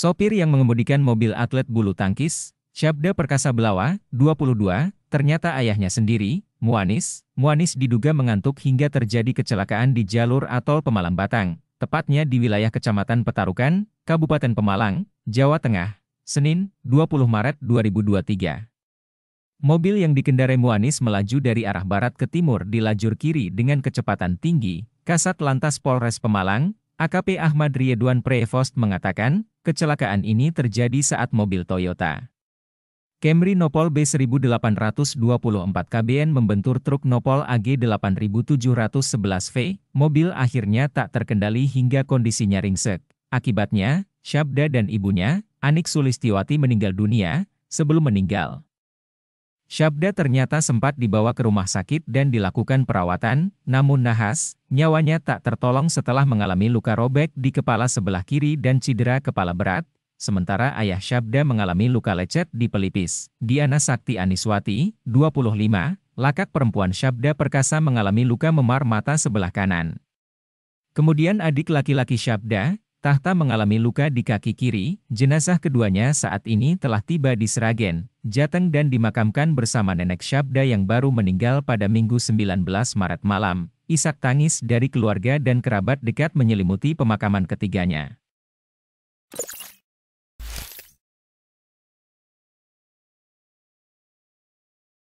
Sopir yang mengemudikan mobil atlet bulu tangkis, Syabda Perkasa Belawa, 22, ternyata ayahnya sendiri, Muanis. Muanis diduga mengantuk hingga terjadi kecelakaan di jalur atol Pemalang Batang, tepatnya di wilayah Kecamatan Petarukan, Kabupaten Pemalang, Jawa Tengah, Senin, 20 Maret 2023. Mobil yang dikendarai Muanis melaju dari arah barat ke timur di lajur kiri dengan kecepatan tinggi, Kasat Lantas Polres Pemalang, AKP Ahmad Riedwan Prevost mengatakan, Kecelakaan ini terjadi saat mobil Toyota Camry Nopol B1824 KBN membentur truk Nopol AG 8711V, mobil akhirnya tak terkendali hingga kondisinya ringsek. Akibatnya, Syabda dan ibunya, Anik Sulistiwati meninggal dunia, sebelum meninggal. Syabda ternyata sempat dibawa ke rumah sakit dan dilakukan perawatan, namun nahas, nyawanya tak tertolong setelah mengalami luka robek di kepala sebelah kiri dan cedera kepala berat, sementara ayah Syabda mengalami luka lecet di pelipis. Diana Sakti Aniswati, 25, lakak perempuan Syabda Perkasa mengalami luka memar mata sebelah kanan. Kemudian adik laki-laki Syabda, Tahta mengalami luka di kaki kiri, jenazah keduanya saat ini telah tiba di Seragen, Jateng dan dimakamkan bersama nenek Syabda yang baru meninggal pada Minggu 19 Maret malam. Isak tangis dari keluarga dan kerabat dekat menyelimuti pemakaman ketiganya.